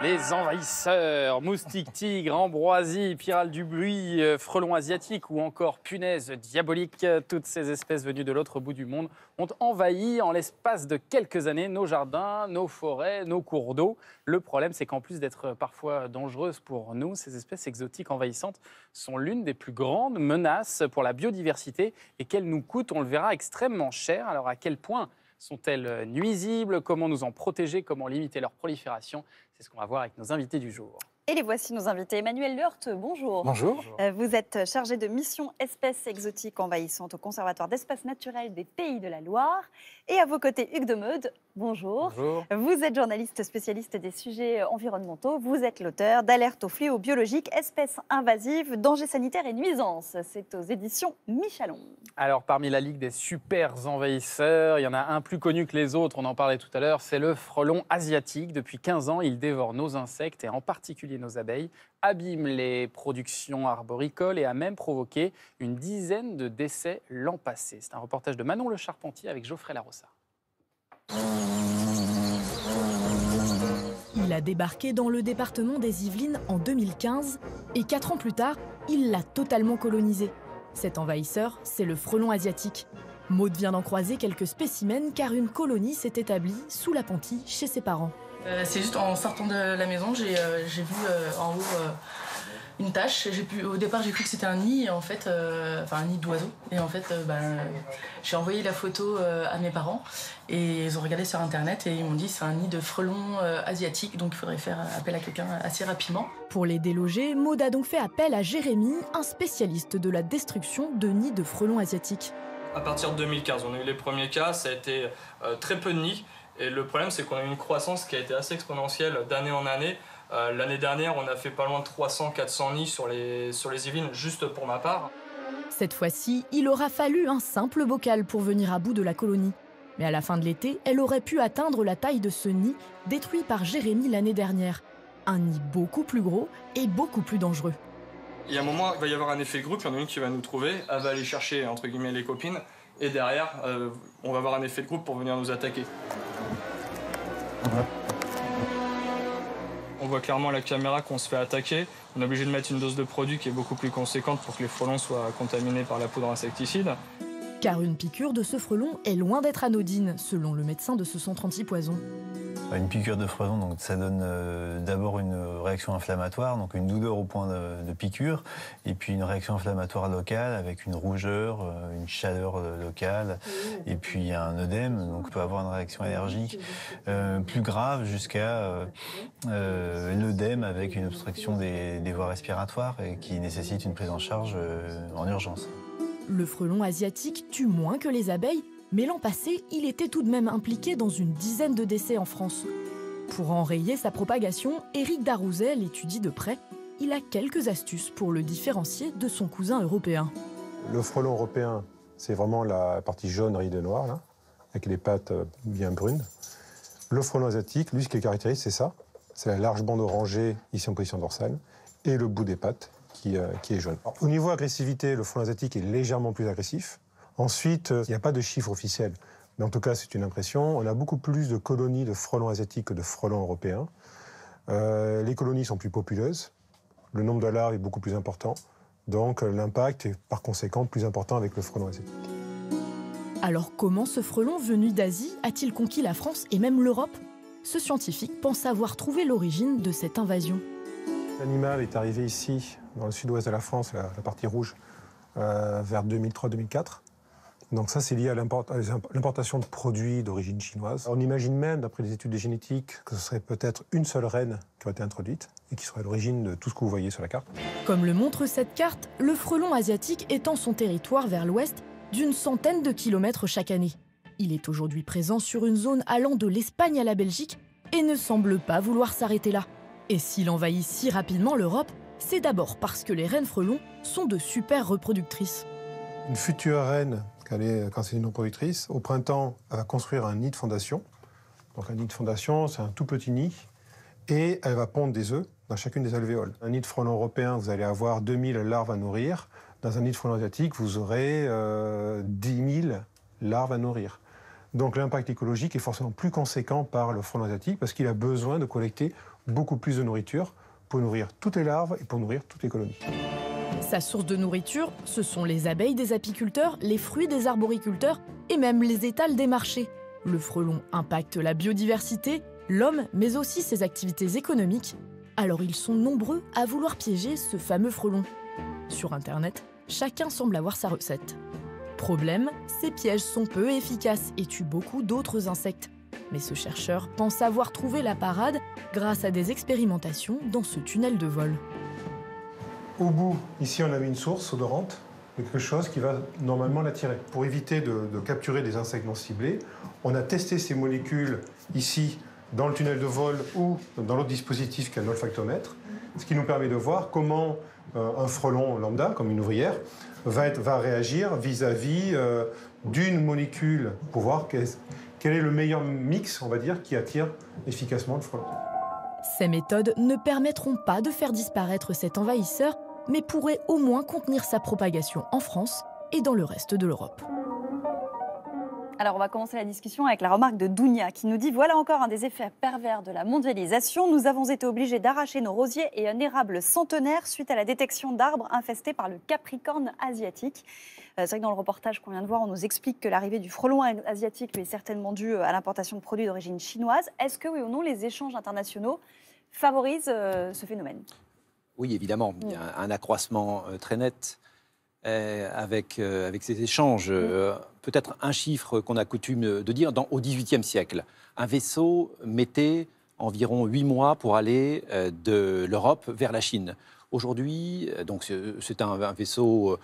Les envahisseurs, moustiques, tigres, ambroisies, pyrales du bruit, euh, frelons asiatiques ou encore punaises diaboliques, toutes ces espèces venues de l'autre bout du monde ont envahi en l'espace de quelques années nos jardins, nos forêts, nos cours d'eau. Le problème, c'est qu'en plus d'être parfois dangereuses pour nous, ces espèces exotiques envahissantes sont l'une des plus grandes menaces pour la biodiversité et qu'elles nous coûtent, on le verra, extrêmement cher. Alors à quel point sont-elles euh, nuisibles Comment nous en protéger Comment limiter leur prolifération C'est ce qu'on va voir avec nos invités du jour. Et les voici nos invités. Emmanuel Leurte, bonjour. Bonjour. Euh, vous êtes chargé de mission espèces exotiques envahissantes au Conservatoire d'espaces naturels des Pays de la Loire. Et à vos côtés, Hugues de Meude, Bonjour. Vous êtes journaliste spécialiste des sujets euh, environnementaux. Vous êtes l'auteur d'Alerte aux fléaux biologiques, espèces invasives, dangers sanitaires et nuisances. C'est aux éditions Michalon. Alors, parmi la ligue des super envahisseurs, il y en a un plus connu que les autres. On en parlait tout à l'heure. C'est le frelon asiatique. Depuis 15 ans, il dévore nos insectes et en particulier nos abeilles, abîme les productions arboricoles et a même provoqué une dizaine de décès l'an passé. C'est un reportage de Manon Le Charpentier avec Geoffrey Larossard. Il a débarqué dans le département des Yvelines en 2015 et quatre ans plus tard, il l'a totalement colonisé. Cet envahisseur, c'est le frelon asiatique. Maud vient d'en croiser quelques spécimens car une colonie s'est établie sous la chez ses parents. Euh, c'est juste en sortant de la maison, j'ai euh, vu euh, en haut une tâche. au départ, j'ai cru que c'était un nid, en fait, euh, un nid d'oiseau. Et en fait, euh, ben, j'ai envoyé la photo euh, à mes parents et ils ont regardé sur internet et ils m'ont dit c'est un nid de frelons asiatiques, donc il faudrait faire appel à quelqu'un assez rapidement. Pour les déloger, Maud a donc fait appel à Jérémy, un spécialiste de la destruction de nids de frelons asiatiques. À partir de 2015, on a eu les premiers cas, ça a été très peu de nids. Et le problème, c'est qu'on a eu une croissance qui a été assez exponentielle d'année en année. Euh, l'année dernière, on a fait pas loin de 300-400 nids sur les, sur les juste pour ma part. Cette fois-ci, il aura fallu un simple bocal pour venir à bout de la colonie. Mais à la fin de l'été, elle aurait pu atteindre la taille de ce nid détruit par Jérémy l'année dernière. Un nid beaucoup plus gros et beaucoup plus dangereux. Il y a un moment, il va y avoir un effet groupe, il y en a une qui va nous trouver, elle va aller chercher, entre guillemets, les copines, et derrière, euh, on va avoir un effet de groupe pour venir nous attaquer. On voit clairement à la caméra qu'on se fait attaquer. On est obligé de mettre une dose de produit qui est beaucoup plus conséquente pour que les frelons soient contaminés par la poudre insecticide. Car une piqûre de ce frelon est loin d'être anodine, selon le médecin de ce centre antipoison. Bah, une piqûre de frelon, donc ça donne euh, d'abord une réaction inflammatoire, donc une douleur au point de, piqûre, et puis une réaction inflammatoire locale avec une rougeur, euh, une chaleur euh, locale, et puis un œdème, donc on peut avoir une réaction allergique plus grave jusqu'à l'œdème avec une obstruction des, des, voies respiratoires et qui nécessite une prise en charge en urgence. Le frelon asiatique tue moins que les abeilles mais l'an passé, il était tout de même impliqué dans une dizaine de décès en France. Pour enrayer sa propagation, Éric Darouzet l'étudie de près. Il a quelques astuces pour le différencier de son cousin européen. Le frelon européen, c'est vraiment la partie jaune ridée noire, là, avec les pattes euh, bien brunes. Le frelon asiatique, lui, ce qui le caractérise, c'est ça. C'est la large bande orangée, ici en position dorsale, et le bout des pattes, qui, euh, est jaune. au niveau agressivité, le frelon asiatique est légèrement plus agressif. Ensuite, euh, il n'y a pas de chiffre officiel. Mais en tout cas, c'est une impression. On a beaucoup plus de colonies de frelons asiatiques que de frelons européens. Euh, les colonies sont plus populeuses. Le nombre de larves est beaucoup plus important. Donc euh, l'impact est par conséquent plus important avec le frelon asiatique. Alors comment ce frelon venu d'Asie a-t-il conquis la France et même l'Europe Ce scientifique pense avoir trouvé l'origine de cette invasion. L'animal est arrivé ici, dans le sud-ouest de la France, la, partie rouge, vers 2003-2004. Donc ça, c'est lié à l'importation de produits d'origine chinoise. On imagine même, d'après les études de génétique, que ce serait peut-être une seule reine qui aurait été introduite et qui serait à l'origine de tout ce que vous voyez sur la carte. Comme le montre cette carte, le frelon asiatique étend son territoire vers l'ouest d'une centaine de kilomètres chaque année. Il est aujourd'hui présent sur une zone allant de l'Espagne à la Belgique et ne semble pas vouloir s'arrêter là. Et s'il envahit si rapidement l'Europe, c'est d'abord parce que les reines frelons sont de super reproductrices une future reine, quand c'est une euh, reproductrice, au printemps, elle va construire un nid de fondation. Donc un nid de fondation, c'est un tout petit nid, et elle va pondre des œufs dans chacune des alvéoles. Un nid de frelon européen, vous allez avoir 2000 larves à nourrir. Dans un nid de frelon asiatique, vous aurez 10 euh, 000 larves à nourrir. Donc l'impact écologique est forcément plus conséquent par le frelon asiatique parce qu'il a besoin de collecter beaucoup plus de nourriture pour nourrir toutes les larves et pour nourrir toutes les colonies. Sa source de nourriture, ce sont les abeilles des apiculteurs, les fruits des arboriculteurs et même les étals des marchés. Le frelon impacte la biodiversité, l'homme, mais aussi ses activités économiques. Alors ils sont nombreux à vouloir piéger ce fameux frelon. Sur Internet, chacun semble avoir sa recette. Problème, ces pièges sont peu efficaces et tuent beaucoup d'autres insectes. Mais ce chercheur pense avoir trouvé la parade grâce à des expérimentations dans ce tunnel de vol. Au bout, ici, on a mis une source odorante, quelque chose qui va normalement l'attirer. Pour éviter de, capturer des insectes non ciblés, on a testé ces molécules ici, dans le tunnel de vol ou dans l'autre dispositif qu'est olfactomètre, ce qui nous permet de voir comment euh, un frelon lambda, comme une ouvrière, va, être, va réagir vis-à-vis euh, d'une molécule pour voir quel est le meilleur mix, on va dire, qui attire efficacement le frelon. Ces méthodes ne permettront pas de faire disparaître cet envahisseur, mais pourrait au moins contenir sa propagation en France et dans le reste de l'Europe. Alors on va commencer la discussion avec la remarque de Dounia qui nous dit voilà encore un des effets pervers de la mondialisation. Nous avons été obligés d'arracher nos rosiers et un érable centenaire suite à la détection d'arbres infestés par le Capricorne asiatique. Euh, c'est vrai que dans le reportage qu'on vient de voir, on nous explique que l'arrivée du frelon asiatique lui est certainement due euh, à l'importation de produits d'origine chinoise. Est-ce que oui ou non les échanges internationaux favorisent euh, ce phénomène oui, évidemment, il y a un accroissement euh, très net euh, avec, euh, avec ces échanges. Peut-être un chiffre qu'on a coutume de dire, dans, au XVIIIe siècle, un vaisseau mettait environ huit mois pour aller de l'Europe vers la Chine. Aujourd'hui, c'est un, vaisseau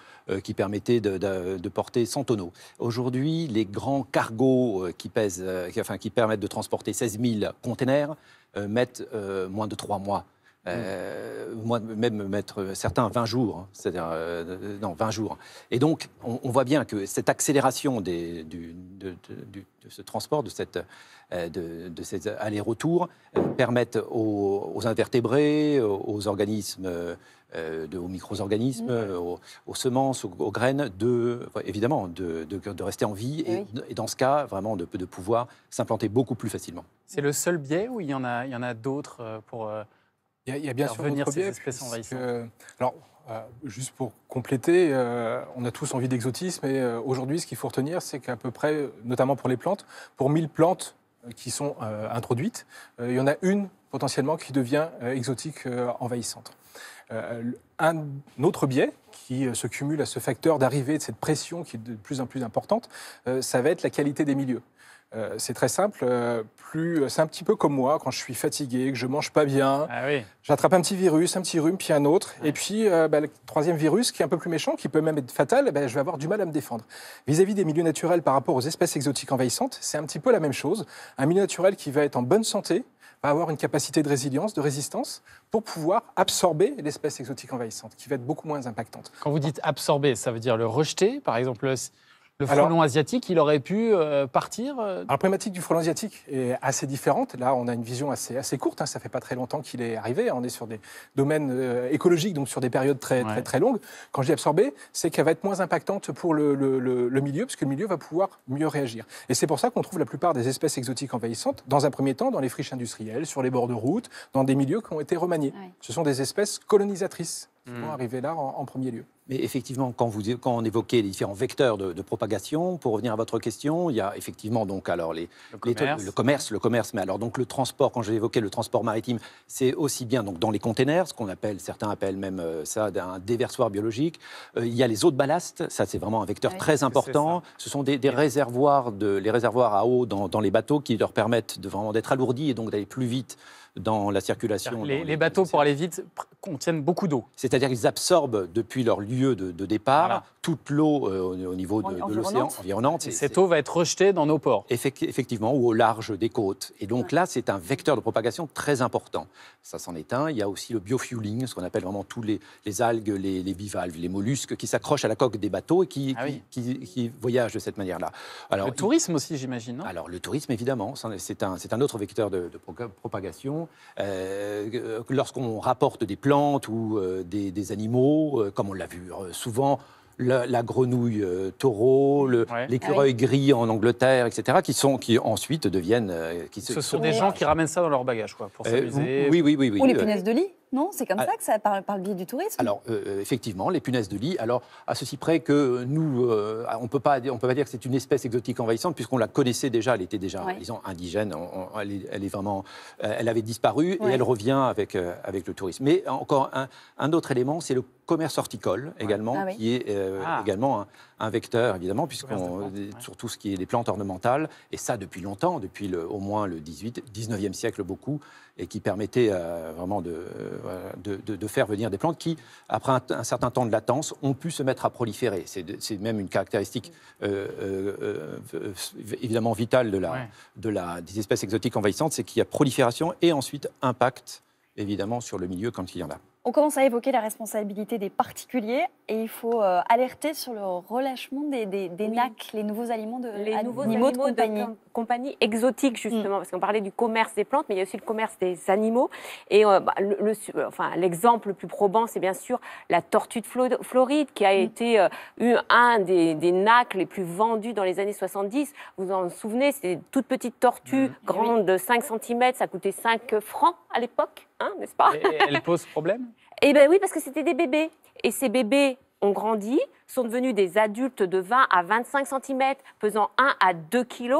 qui permettait de, porter 100 tonneaux. Aujourd'hui, les grands cargos qui, pèsent, qui, qui permettent de transporter 16 000 containers mettent moins de trois mois. Euh, mm. moi, même mettre certains 20 jours, hein, c'est-à-dire euh, non 20 jours. Et donc, on, voit bien que cette accélération des, du, de, ce transport, de, cette, euh, de, ces allers-retours, euh, permettent aux, invertébrés, aux, organismes, aux micro-organismes, mm. aux, semences, aux, graines, de, évidemment, de, rester en vie et, dans ce cas, vraiment, de, pouvoir s'implanter beaucoup plus facilement. C'est le seul biais ou il y en a, il y en a d'autres pour il y, a, bien sûr venir biais, alors, euh, juste pour compléter, euh, on a tous envie d'exotisme et euh, aujourd'hui, ce qu'il faut retenir, c'est qu'à peu près, notamment pour les plantes, pour 1000 plantes qui sont introduites, il y en a une potentiellement qui devient exotique envahissante. un autre biais qui se cumule à ce facteur d'arrivée de cette pression qui est de plus en plus importante, ça va être la qualité des milieux. Euh, c'est très simple. Euh, plus, euh, c'est un petit peu comme moi, quand je suis fatigué, que je mange pas bien, ah j'attrape un petit virus, un petit rhume, puis un autre. Et puis, bah, le troisième virus, qui est un peu plus méchant, qui peut même être fatal, bah, je vais avoir du mal à me défendre. vis à -vis des milieux naturels par rapport aux espèces exotiques envahissantes, c'est un petit peu la même chose. Un milieu naturel qui va être en bonne santé va avoir une capacité de résilience, de résistance, pour pouvoir absorber l'espèce exotique envahissante, qui va être beaucoup moins impactante. Quand vous dites absorber, ça veut dire le rejeter, par exemple le frelon asiatique, il aurait pu euh, partir euh, La problématique du frelon asiatique est assez différente. Là, on a une vision assez, assez courte. Ça hein. Ça fait pas très longtemps qu'il est arrivé. Hein. On est sur des domaines euh, écologiques, donc sur des périodes très, très, très longues. Quand je dis absorbé, c'est qu'elle va être moins impactante pour le, milieu, parce que le milieu va pouvoir mieux réagir. Et c'est pour ça qu'on trouve la plupart des espèces exotiques envahissantes, dans un premier temps, dans les friches industrielles, sur les bords de route, dans des milieux qui ont été remaniés. Ce sont des espèces colonisatrices. Hmm. arriver là en, premier lieu. Mais effectivement, quand, vous, quand on évoquait les différents vecteurs de, propagation, pour revenir à votre question, il y a effectivement donc alors les, le, commerce. le commerce, mais alors donc le transport. Quand j'ai évoqué le transport maritime, c'est aussi bien donc dans les containers, ce qu'on appelle, certains appellent même euh, ça un déversoir biologique. Euh, il y a les eaux de ballast, ça c'est vraiment un vecteur très important. Ce sont des, des réservoirs de les réservoirs à eau dans, dans les bateaux qui leur permettent de vraiment d'être alourdis et donc d'aller plus vite dans la circulation. Les, bateaux, pour aller vite, contiennent beaucoup d'eau. C'est-à-dire qu'ils absorbent depuis leur lieu de, départ toute l'eau euh, au niveau de, l'océan environnante. Et, cette eau va être rejetée dans nos ports. effectivement, ou au large des côtes. Et donc là, c'est un vecteur de propagation très important. Ça s'en est un. Il y a aussi le biofueling, ce qu'on appelle vraiment tous les, algues, les, bivalves, les mollusques qui s'accrochent à la coque des bateaux et qui, ah voyagent de cette manière-là. le tourisme aussi, j'imagine. Alors le tourisme, évidemment, c'est un, autre vecteur de propagation. Euh, euh, lorsqu'on rapporte des plantes ou euh, des, animaux, comme on l'a vu souvent, la, grenouille taureau, l'écureuil gris en Angleterre, etc., qui, sont, qui ensuite deviennent. qui, Ce sont des gens qui ramènent ça dans leur bagage, quoi, pour s'amuser. Oui, oui, oui, oui. Ou les punaises de lit non C'est comme ah. ça que ça parle, par le biais du tourisme Alors, euh, euh, effectivement, les punaises de lit. Alors, à ceci près que nous, euh, pas on ne peut pas dire que c'est une espèce exotique envahissante, puisqu'on la connaissait déjà, elle était déjà, disons, indigène. elle, est, vraiment. elle avait disparu et elle revient avec, avec le tourisme. Mais encore un, autre élément, c'est le commerce horticole également, ah qui est ah. également un, vecteur, évidemment, puisqu'on, surtout ce qui est les plantes ornementales, et ça depuis longtemps, depuis le, au moins le 18, 19e siècle beaucoup, et qui permettait vraiment de, de, faire venir des plantes qui, après un, certain temps de latence, ont pu se mettre à proliférer. C'est même une caractéristique euh, euh, euh, évidemment vitale de la, des espèces exotiques envahissantes, c'est qu'il y a prolifération et ensuite impact évidemment sur le milieu quand il y en a. On commence à évoquer la responsabilité des particuliers et il faut euh, alerter sur le relâchement des, des, les nouveaux aliments de les animaux, animaux de compagnie. exotiques, justement, mm. parce qu'on parlait du commerce des plantes, mais il y a aussi le commerce des animaux. Et euh, bah, euh, enfin, l'exemple le plus probant, c'est bien sûr la tortue de Floride, qui a mm. été un des, des les plus vendus dans les années 70. Vous en souvenez, c'est toute petite tortue mm. grande de 5 cm, ça coûtait 5 francs à l'époque. Hein, n'est-ce pas elle pose problème Eh bien oui, parce que c'était des bébés. Et ces bébés ont grandi, sont devenus des adultes de 20 à 25 cm, pesant 1 à 2 kg.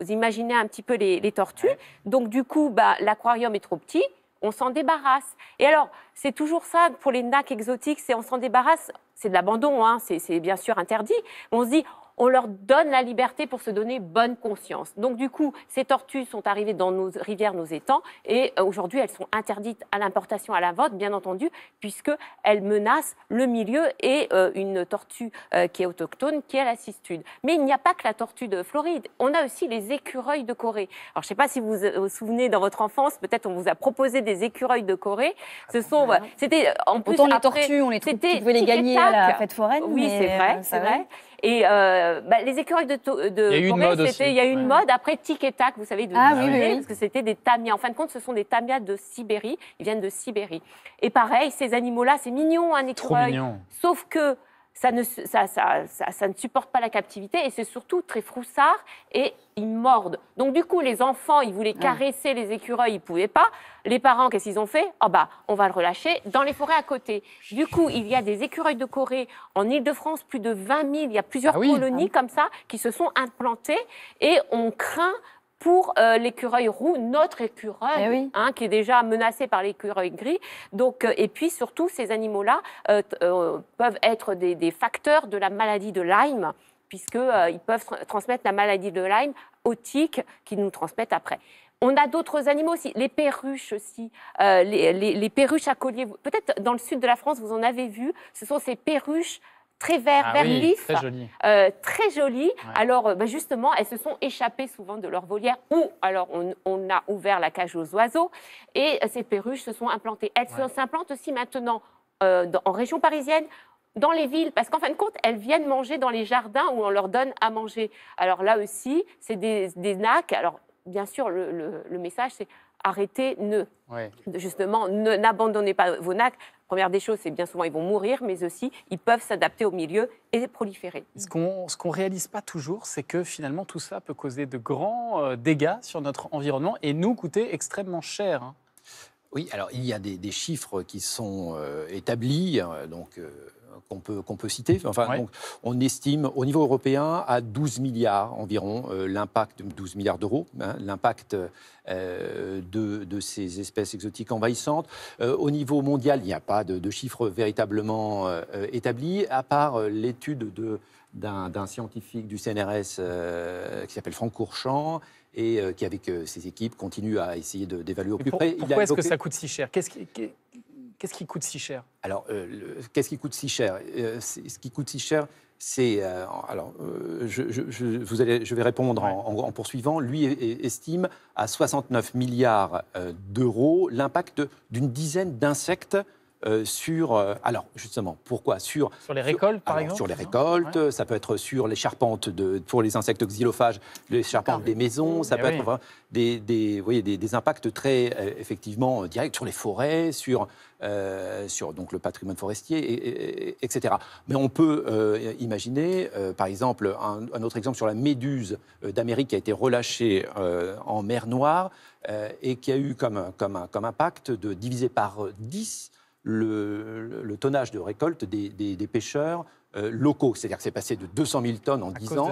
Vous imaginez un petit peu les, tortues. Donc du coup, bah, l'aquarium est trop petit, on s'en débarrasse. Et alors, c'est toujours ça pour les nacs exotiques, c'est on s'en débarrasse, c'est de l'abandon, hein, c'est bien sûr interdit. On se dit, on leur donne la liberté pour se donner bonne conscience. Donc du coup, ces tortues sont arrivées dans nos rivières, nos étangs, et euh, aujourd'hui, elles sont interdites à l'importation, à la vente, bien entendu, puisqu'elles menacent le milieu et euh, une tortue euh, qui est autochtone, qui est la cistude. Mais il n'y a pas que la tortue de Floride, on a aussi les écureuils de Corée. Alors je ne sais pas si vous vous souvenez, dans votre enfance, peut-être on vous a proposé des écureuils de Corée. Ce sont, c'était en plus Autant les tortues, on les, trouvait, tu les gagner à la fête foraine. Oui, c'est vrai, c'est vrai. Et euh, bah, les écureuils de, de Il y a une mode mode après tic et tac, vous savez, de ah parce que c'était des tamias. En fin de compte, ce sont des tamias de Sibérie. Ils viennent de Sibérie. Et pareil, ces animaux-là, c'est mignon, un écureuil. mignon. Sauf que ça ne, ça, supporte pas la captivité et c'est surtout très froussard et ils mordent. Donc du coup, les enfants, ils voulaient caresser les écureuils, ils ne pouvaient pas. Les parents, qu'est-ce qu'ils ont fait oh bah, on va le relâcher dans les forêts à côté. Du coup, il y a des écureuils de Corée en Ile-de-France, plus de 20 000, il y a plusieurs ah colonies ah comme ça qui se sont implantées et on craint pour euh, l'écureuil roux, notre écureuil, eh hein, qui est déjà menacé par l'écureuil gris. Donc, euh, et puis surtout, ces animaux-là euh, peuvent être des, facteurs de la maladie de Lyme, puisqu'ils peuvent transmettre la maladie de Lyme aux tiques qui nous transmettent après. On a d'autres animaux aussi, les perruches aussi, les perruches à collier. Peut-être dans le sud de la France, vous en avez vu, ce sont ces perruches très vert, ah vert lisse, très joli. Euh, très Alors euh, bah, justement, elles se sont échappées souvent de leur volière ou alors on, a ouvert la cage aux oiseaux et euh, ces perruches se sont implantées. Elles s'implantent aussi maintenant en région parisienne, dans les villes, parce qu'en fin de compte, elles viennent manger dans les jardins où on leur donne à manger. Alors là aussi, c'est des, des nacs. Alors bien sûr, le, message, c'est arrêtez, ne. Justement, n'abandonnez pas vos nacs, Première des choses, c'est bien souvent ils vont mourir, mais aussi ils peuvent s'adapter au milieu et proliférer. Ce qu'on ne qu'on réalise pas toujours, c'est que finalement tout ça peut causer de grands euh, dégâts sur notre environnement et nous coûter extrêmement cher. Hein. Oui, alors il y a des, chiffres qui sont euh, établis, hein, donc euh, qu'on peut, citer. Enfin, on estime au niveau européen à 12 milliards environ euh, l'impact l'impact, 12 milliards d'euros, hein, l'impact euh, de, ces espèces exotiques envahissantes. Euh, au niveau mondial, il n'y a pas de, chiffres véritablement établis, à part l'étude d'un, scientifique du CNRS qui s'appelle Franck Courchamp et qui, avec ses équipes, continue à essayer d'évaluer au plus près. Pourquoi est-ce que ça coûte si cher Qu'est-ce qui coûte si cher Alors, euh, qu'est-ce qui coûte si cher euh, Ce qui coûte si cher, c'est. Euh, alors, je, vous allez, je vais répondre en, poursuivant. Lui estime à 69 milliards d'euros l'impact d'une dizaine d'insectes euh, sur. Euh, alors, justement, pourquoi sur, sur les récoltes, par exemple Sur les récoltes, ça peut être sur les charpentes de, pour les insectes xylophages, les charpentes des maisons, ça eh peut être euh, des, des, vous voyez, des, impacts très, effectivement, directs sur les forêts, sur, sur donc, le patrimoine forestier, etc. Mais on peut imaginer, par exemple, un, autre exemple sur la méduse d'Amérique qui a été relâchée en mer Noire et qui a eu comme, comme, comme impact de diviser par 10 le, le tonnage de récolte des, pêcheurs euh, locaux. C'est-à-dire que c'est passé de 200 000 tonnes en 10 ans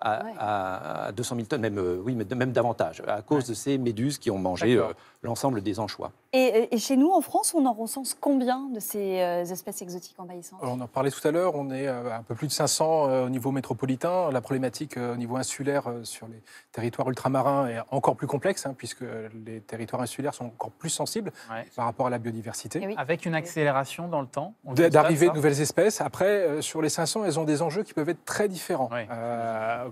à, 200 000 tonnes, même, euh, oui, même davantage, à cause de ces méduses qui ont mangé l'ensemble des anchois. Euh, et, chez nous, en France, on en recense combien de ces euh, espèces exotiques envahissantes On en parlait tout à l'heure, on est euh, un peu plus de 500 au niveau métropolitain. La problématique au niveau insulaire sur les territoires ultramarins est encore plus complexe, hein, puisque les territoires insulaires sont encore plus sensibles par rapport à la biodiversité. Eh Avec une eh accélération dans le temps D'arriver de nouvelles espèces. Après, sur les 500, elles ont des enjeux qui peuvent être très différents,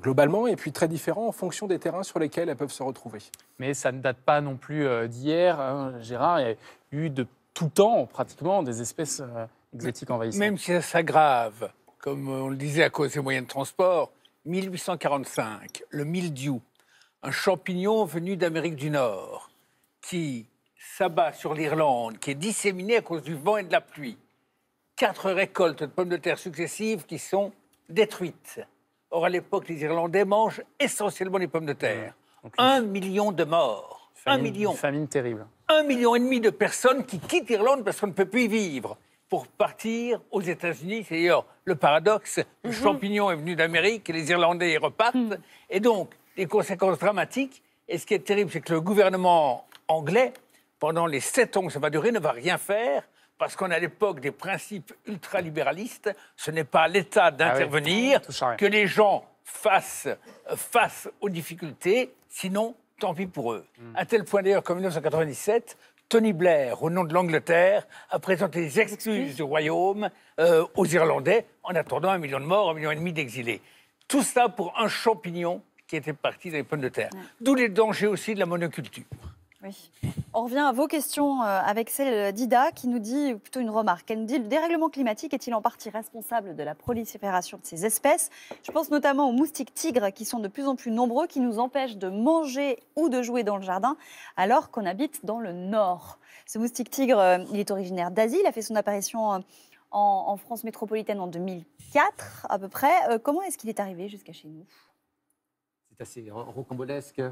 globalement, et puis très différents en fonction des terrains sur lesquels elles peuvent se retrouver. Mais ça ne date pas non plus Hier, hein, Gérard, il y a eu de tout temps pratiquement des espèces euh, exotiques envahissantes. Même si ça s'aggrave, comme euh, on le disait à cause des moyens de transport, 1845, le mildiou, un champignon venu d'Amérique du Nord, qui s'abat sur l'Irlande, qui est disséminé à cause du vent et de la pluie. Quatre récoltes de pommes de terre successives qui sont détruites. Or, à l'époque, les Irlandais mangent essentiellement les pommes de terre. Mmh. Un million de morts. Famine terrible. Un million et demi de personnes qui quittent l'Irlande parce qu'on ne peut plus y vivre pour partir aux États-Unis. C'est d'ailleurs le paradoxe. Le mhm. champignon est venu d'Amérique et les Irlandais y repartent. Mhm. Et donc, des conséquences dramatiques. Et ce qui est terrible, c'est que le gouvernement anglais, pendant les sept ans que ça va durer, ne va rien faire. Parce qu'on a à l'époque des principes ultralibéralistes. Ce n'est pas l'État ah d'intervenir, que les gens fassent euh, face aux difficultés. Sinon, tant pis pour eux. Hmm. À tel point d'ailleurs qu'en 1997, Tony Blair, au nom de l'Angleterre, a présenté des excuses du Royaume euh, aux Irlandais en attendant un million de morts, un million et demi d'exilés. Tout ça pour un champignon qui était parti les pommes de terre. D'où les dangers aussi de la monoculture. Oui. On revient à vos questions euh, avec celle euh, d'Ida qui nous dit, ou plutôt une remarque, elle nous dit le dérèglement climatique est-il en partie responsable de la prolifération de ces espèces Je pense notamment aux moustiques tigres qui sont de plus en plus nombreux, qui nous empêchent de manger ou de jouer dans le jardin alors qu'on habite dans le nord. Ce moustique tigre, euh, il est originaire d'Asie, il a fait son apparition en, France métropolitaine en 2004 à peu près. comment est-ce qu'il est arrivé jusqu'à chez nous C'est assez rocambolesque.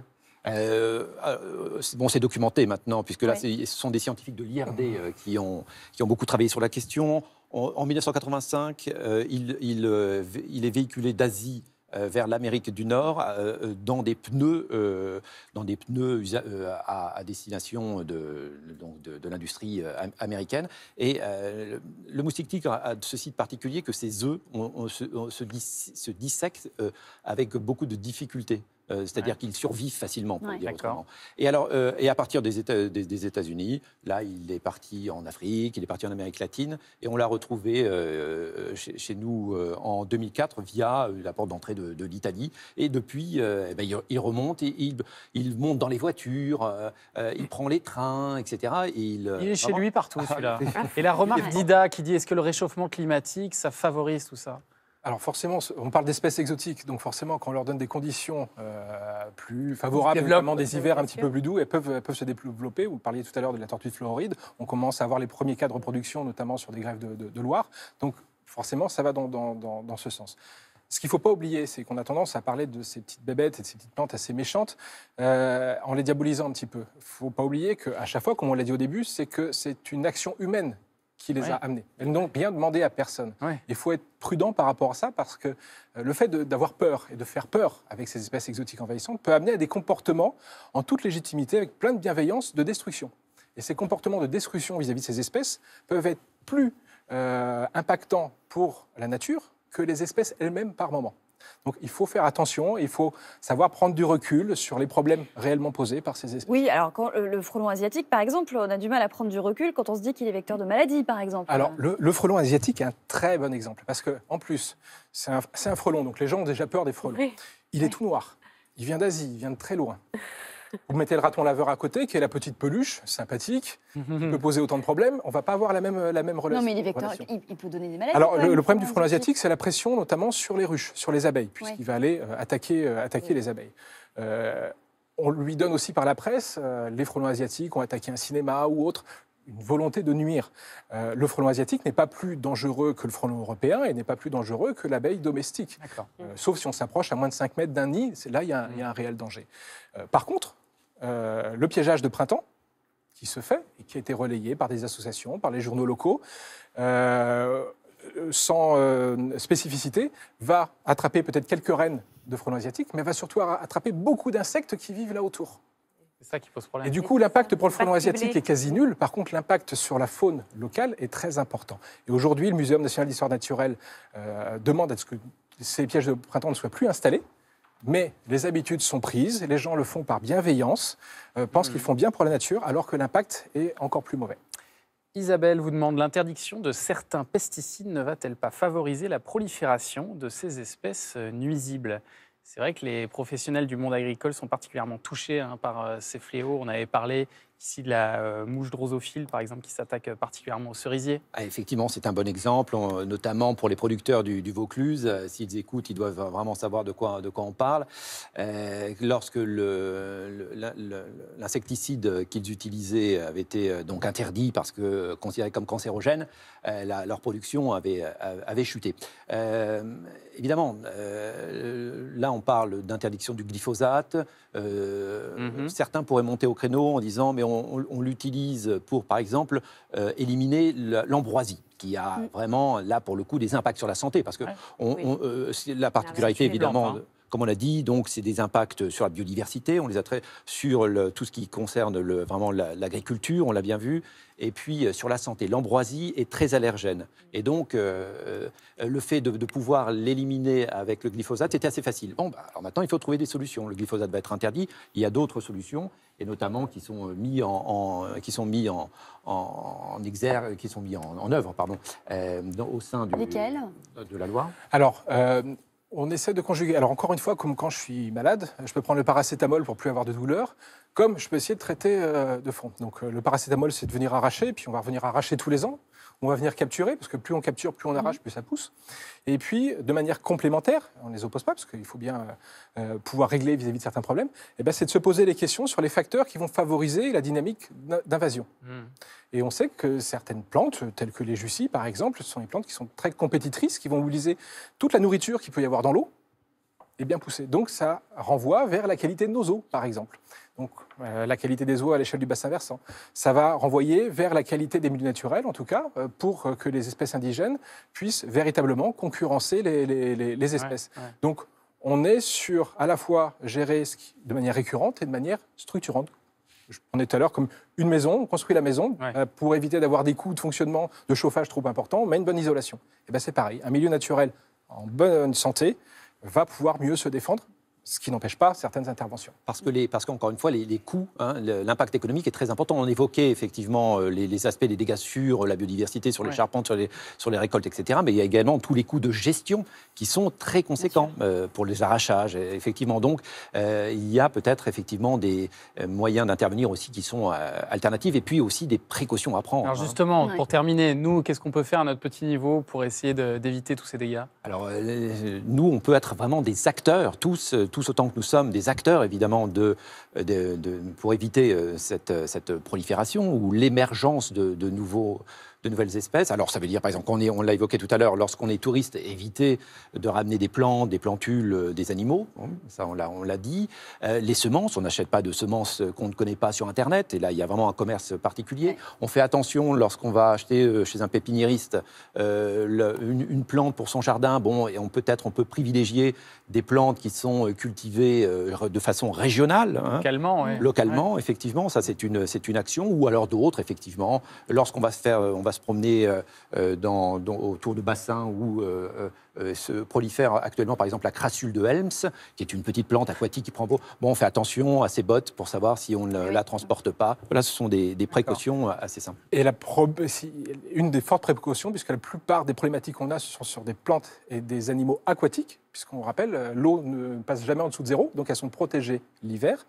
Euh, euh, bon, c'est documenté maintenant, puisque là, ce sont des scientifiques de l'IRD mmh. euh, qui, ont, qui ont beaucoup travaillé sur la question. En, 1985, il, il, est véhiculé d'Asie vers l'Amérique du Nord dans des pneus, dans des pneus à, destination de, de l'industrie américaine. Et le moustique tigre a ceci de particulier que ses œufs se, on se, avec beaucoup de difficultés. Euh, c'est-à-dire qu'il survit facilement, pour dire Et, alors, euh, et à partir des, États, unis là, il est parti en Afrique, il est parti en Amérique latine, et on l'a retrouvé euh, chez, nous en 2004 via la porte d'entrée de, l'Italie. Et depuis, eh ben, il, remonte, et il, monte dans les voitures, il prend les trains, etc. il, est chez lui partout, celui-là. et la remarque d'Ida qui dit est-ce que le réchauffement climatique, ça favorise tout ça alors forcément, on parle d'espèces exotiques, donc forcément, quand on leur donne des conditions euh, plus favorables, notamment des euh, hivers un petit peu plus doux, elles peuvent, peuvent se développer. Vous parliez tout à l'heure de la tortue de Floride. On commence à avoir les premiers cas de reproduction, notamment sur des grèves de, Loire. Donc forcément, ça va dans, ce sens. Ce qu'il ne faut pas oublier, c'est qu'on a tendance à parler de ces petites bébêtes et de ces petites plantes assez méchantes euh, en les diabolisant un petit peu. Il ne faut pas oublier qu'à chaque fois, comme on l'a dit au début, c'est que c'est une action humaine qui les a amenés. Elles n'ont rien demandé à personne. Il faut être prudent par rapport à ça parce que euh, le fait d'avoir peur et de faire peur avec ces espèces exotiques envahissantes peut amener à des comportements en toute légitimité, avec plein de bienveillance, de destruction. Et ces comportements de destruction vis-à-vis de ces espèces peuvent être plus euh, impactants pour la nature que les espèces elles-mêmes par moment. Donc il faut faire attention, il faut savoir prendre du recul sur les problèmes réellement posés par ces espèces. Oui, alors le frelon asiatique, par exemple, on a du mal à prendre du recul quand on se dit qu'il est vecteur de maladie, par exemple. Alors le, frelon asiatique est un très bon exemple parce qu'en plus c'est un, frelon, donc les gens ont déjà peur des frelons. Il est tout noir, il vient d'Asie, il vient de très loin. Vous mettez le raton laveur à côté, qui est la petite peluche, sympathique, qui peut poser autant de problèmes. On ne va pas avoir la même, la même relation. Non, mais il, peut donner des maladies. Alors, le, problème du frelon asiatique, c'est la pression, notamment sur les ruches, sur les abeilles, puisqu'il va aller euh, attaquer, euh, attaquer les abeilles. Euh, on lui donne aussi par la presse, les frelons asiatiques ont attaqué un cinéma ou autre, une volonté de nuire. le frelon asiatique n'est pas plus dangereux que le frelon européen et n'est pas plus dangereux que l'abeille domestique. sauf si on s'approche à moins de 5 mètres d'un nid, là il y, a un réel danger. par contre, euh, le piégeage de printemps, qui se fait et qui a été relayé par des associations, par les journaux locaux, euh, sans euh, spécificité, va attraper peut-être quelques rennes de frelons asiatiques, mais va surtout attraper beaucoup d'insectes qui vivent là autour. C'est ça qui pose problème. Et du coup, l'impact pour le frelon asiatique est quasi nul. Par contre, l'impact sur la faune locale est très important. Et aujourd'hui, le Muséum national d'histoire naturelle demande à ce que ces pièges de printemps ne soient plus installés. Mais les habitudes sont prises, les gens le font par bienveillance, euh, pensent qu'ils hmm. font bien pour la nature, alors que l'impact est encore plus mauvais. Isabelle vous demande l'interdiction de certains pesticides ne va-t-elle pas favoriser la prolifération de ces espèces euh, nuisibles c'est vrai que les professionnels du monde agricole sont particulièrement touchés hein, par euh, ces fléaux. On avait parlé si de la euh, mouche drosophile, par exemple, qui s'attaque euh, particulièrement aux cerisiers. Ah, effectivement, c'est un bon exemple, euh, notamment pour les producteurs du, Vaucluse. S'ils écoutent, ils doivent vraiment savoir de quoi, de quoi on parle. lorsque l'insecticide qu'ils utilisaient avait été donc interdit parce que considéré comme cancérogène, leur production avait, avait chuté. évidemment, là, on parle d'interdiction du glyphosate. Mm-hmm. Certains pourraient monter au créneau en disant, mais on on, l'utilise pour, par exemple, euh, éliminer l'ambroisie qui a mm. vraiment, là, pour le coup, des impacts sur la santé. Parce que euh, la particularité, évidemment, hein comme on l'a dit, donc c'est des impacts sur la biodiversité, on les a sur tout ce qui concerne le, vraiment l'agriculture, on l'a bien vu, et puis euh, sur la santé. L'ambroisie est très allergène. Et donc, euh, euh, le fait de, pouvoir l'éliminer avec le glyphosate, c'était assez facile. Bon, bah, alors maintenant, il faut trouver des solutions. Le glyphosate va être interdit. Il y a d'autres solutions, et notamment qui sont mis en, qui sont mis en, exergue, qui sont mis en, œuvre, pardon, au sein du, de la loi. Alors. On essaie de conjuguer. Alors encore une fois, comme quand je suis malade, je peux prendre le paracétamol pour plus avoir de douleur, comme je peux essayer de traiter euh, de fond. Donc euh, le paracétamol, c'est de venir arracher, puis on va revenir arracher tous les ans on va venir capturer, parce que plus on capture, plus on arrache, mhm. plus ça pousse. Et puis, de manière complémentaire, on ne les oppose pas, parce qu'il faut bien euh, pouvoir régler vis-à-vis de certains problèmes, et eh ben, c'est de se poser les questions sur les facteurs qui vont favoriser la dynamique d'invasion. Mhm. Et on sait que certaines plantes, telles que les jussies par exemple, ce sont des plantes qui sont très compétitrices, qui vont utiliser toute la nourriture qu'il peut y avoir dans l'eau, et bien pousser. Donc ça renvoie vers la qualité de nos eaux, par exemple donc euh, la qualité des eaux à l'échelle du bassin versant. Ça va renvoyer vers la qualité des milieux naturels, en tout cas, euh, pour euh, que les espèces indigènes puissent véritablement concurrencer les, espèces. Donc on est sur à la fois gérer de manière récurrente et de manière structurante. On est tout à l'heure comme une maison, on construit la maison pour éviter d'avoir des coûts de fonctionnement, de chauffage trop importants, mais une bonne isolation. Et eh ben c'est pareil, un milieu naturel en bonne santé va pouvoir mieux se défendre ce qui n'empêche pas certaines interventions. Parce que les, parce qu'encore une fois, les, coûts, hein, l'impact économique est très important. On évoquait effectivement euh, les, aspects, des dégâts sur la biodiversité, sur les charpentes, sur les, sur les récoltes, etc. Mais il y a également tous les coûts de gestion qui sont très conséquents euh, pour les arrachages, effectivement. Donc, euh, il y a peut-être effectivement des moyens d'intervenir aussi qui sont alternatives, alternatifs et puis aussi des précautions à prendre. Alors hein. justement, pour terminer, nous, qu'est-ce qu'on peut faire à notre petit niveau pour essayer d'éviter tous ces dégâts Alors, nous, on peut être vraiment des acteurs, tous tous autant que nous sommes des acteurs, évidemment, de, euh, pour éviter euh, cette, euh, cette prolifération ou l'émergence de, de nouveaux de nouvelles espèces. Alors ça veut dire, par exemple, qu'on est, on l'a évoqué tout à l'heure, lorsqu'on est touriste, éviter de ramener des plantes, des plantules, euh, des animaux. Ça, on l'a, on l'a dit. Euh, les semences, on n'achète pas de semences qu'on ne connaît pas sur Internet. Et là, il y a vraiment un commerce particulier. On fait attention lorsqu'on va acheter euh, chez un pépiniériste une, plante pour son jardin. Bon, et on peut-être on peut privilégier des plantes qui sont cultivées de façon régionale, hein. localement, effectivement. Ça, c'est une, c'est une action. Ou alors d'autres, effectivement, lorsqu'on va se faire, on va se promener euh, euh, dans, autour de bassins où euh, se prolifère actuellement, par exemple, la crassule de Helms, qui est une petite plante aquatique qui prend beau. Bon, on fait attention à ses bottes pour savoir si on ne la transporte pas. Voilà, ce sont des, précautions assez simples. Et la une des fortes précautions, puisque la plupart des problématiques qu'on a, ce sont sur des plantes et des animaux aquatiques, puisqu'on rappelle, l'eau ne passe jamais en dessous de zéro, donc elles sont protégées l'hiver.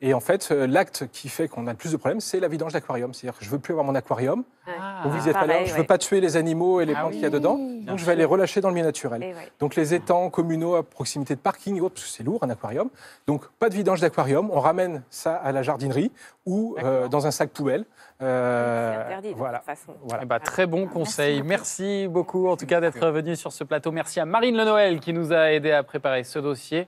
Et en fait, euh, l'acte qui fait qu'on a le plus de problèmes, c'est la vidange d'aquarium. C'est-à-dire que je veux plus avoir mon aquarium. je ah. vous ah, je veux pas tuer les animaux et les ah plantes qu'il y a dedans, donc je vais les relâcher dans le milieu naturel. Eh donc les étangs communaux à proximité de parking oh, c'est lourd un aquarium. Donc pas de vidange d'aquarium, on ramène ça à la jardinerie ou euh, dans un sac poubelle. Euh, interdit, voilà. façon. Eh ben, très bon conseil. Merci, beaucoup en tout cas d'être venu sur ce plateau. Merci à Marine Noël qui nous a aidé à préparer ce dossier.